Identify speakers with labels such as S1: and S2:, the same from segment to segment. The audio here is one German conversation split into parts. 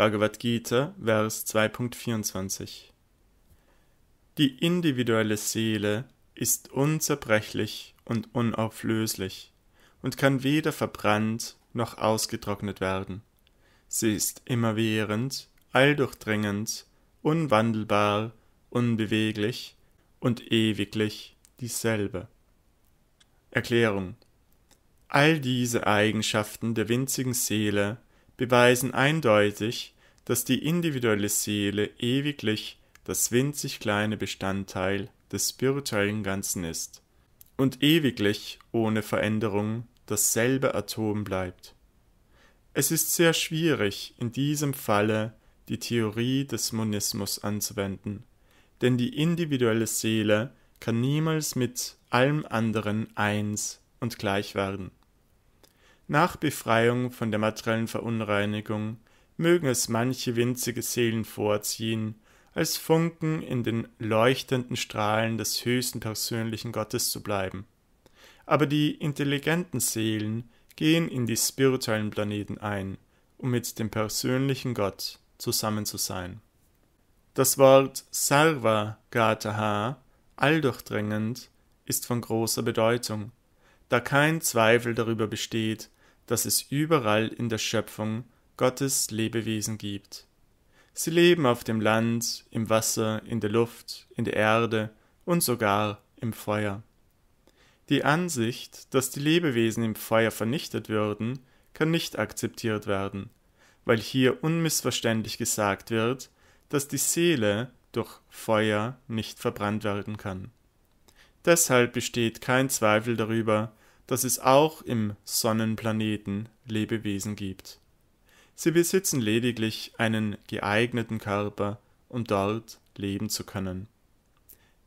S1: Bhagavad Gita, Vers 2.24 Die individuelle Seele ist unzerbrechlich und unauflöslich und kann weder verbrannt noch ausgetrocknet werden. Sie ist immerwährend, alldurchdringend, unwandelbar, unbeweglich und ewiglich dieselbe. Erklärung All diese Eigenschaften der winzigen Seele beweisen eindeutig, dass die individuelle Seele ewiglich das winzig kleine Bestandteil des spirituellen Ganzen ist und ewiglich ohne Veränderung dasselbe Atom bleibt. Es ist sehr schwierig, in diesem Falle die Theorie des Monismus anzuwenden, denn die individuelle Seele kann niemals mit allem anderen eins und gleich werden. Nach Befreiung von der materiellen Verunreinigung mögen es manche winzige Seelen vorziehen, als Funken in den leuchtenden Strahlen des höchsten persönlichen Gottes zu bleiben. Aber die intelligenten Seelen gehen in die spirituellen Planeten ein, um mit dem persönlichen Gott zusammen zu sein. Das Wort Sarva Gataha, alldurchdringend, ist von großer Bedeutung, da kein Zweifel darüber besteht, dass es überall in der Schöpfung Gottes Lebewesen gibt. Sie leben auf dem Land, im Wasser, in der Luft, in der Erde und sogar im Feuer. Die Ansicht, dass die Lebewesen im Feuer vernichtet würden, kann nicht akzeptiert werden, weil hier unmissverständlich gesagt wird, dass die Seele durch Feuer nicht verbrannt werden kann. Deshalb besteht kein Zweifel darüber, dass es auch im Sonnenplaneten Lebewesen gibt. Sie besitzen lediglich einen geeigneten Körper, um dort leben zu können.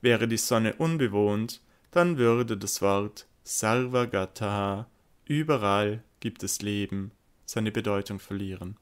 S1: Wäre die Sonne unbewohnt, dann würde das Wort Sarvagataha überall gibt es Leben seine Bedeutung verlieren.